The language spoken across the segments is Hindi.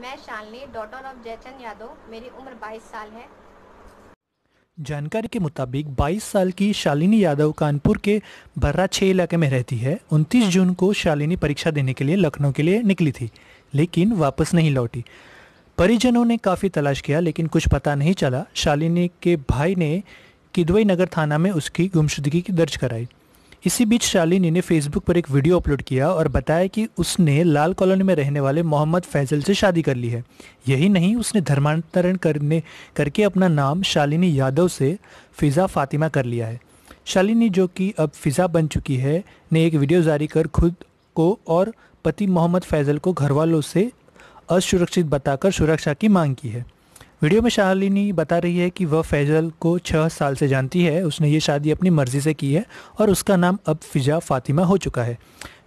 मैं शालनी डॉटर ऑफ जयचंद यादव मेरी उम्र 22 साल है जानकारी के मुताबिक 22 साल की शालिनी यादव कानपुर के भर्रा छः इलाके में रहती है 29 जून को शालिनी परीक्षा देने के लिए लखनऊ के लिए निकली थी लेकिन वापस नहीं लौटी परिजनों ने काफ़ी तलाश किया लेकिन कुछ पता नहीं चला शालिनी के भाई ने किदवई नगर थाना में उसकी गुमशुदगी की दर्ज कराई इसी बीच शालिनी ने फेसबुक पर एक वीडियो अपलोड किया और बताया कि उसने लाल कॉलोनी में रहने वाले मोहम्मद फैजल से शादी कर ली है यही नहीं उसने धर्मांतरण करने करके अपना नाम शालिनी यादव से फिज़ा फातिमा कर लिया है शालिनी जो कि अब फिज़ा बन चुकी है ने एक वीडियो जारी कर खुद को और पति मोहम्मद फैजल को घर वालों से असुरक्षित बताकर सुरक्षा की मांग की है वीडियो में शालिनी बता रही है कि वह फैजल को छः साल से जानती है उसने ये शादी अपनी मर्ज़ी से की है और उसका नाम अब फिजा फातिमा हो चुका है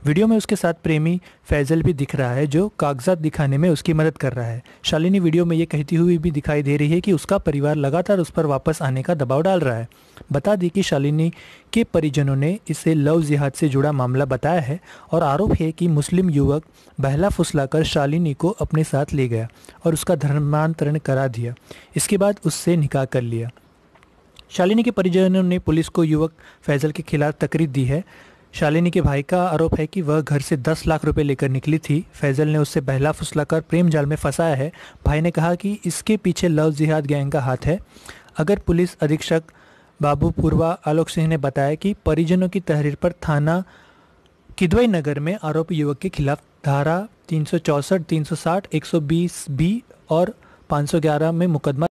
वीडियो में उसके साथ प्रेमी फैजल भी दिख रहा है जो कागजात दिखाने में उसकी मदद कर रहा है शालिनी वीडियो में ये कहती हुई भी दिखाई दे रही है कि उसका परिवार लगातार उस पर वापस आने का दबाव डाल रहा है बता दी कि शालिनी के परिजनों ने इसे लव जिहाद से जुड़ा मामला बताया है और आरोप है कि मुस्लिम युवक बहला फुसलाकर शालिनी को अपने साथ ले गया और उसका धर्मांतरण करा दिया इसके बाद उससे निकाह कर लिया शालिनी के परिजनों ने पुलिस को युवक फैजल के खिलाफ तकरीर दी है शालिनी के भाई का आरोप है कि वह घर से दस लाख रुपए लेकर निकली थी फैजल ने उससे बहला कर प्रेम जाल में फंसाया है भाई ने कहा कि इसके पीछे लव जिहाद गैंग का हाथ है अगर पुलिस अधीक्षक बाबू पूर्वा आलोक सिंह ने बताया कि परिजनों की तहरीर पर थाना किदवई नगर में आरोपी युवक के खिलाफ धारा तीन सौ चौंसठ तीन सौ साठ एक सौ बीस बी और ग्यारह में मुकदमा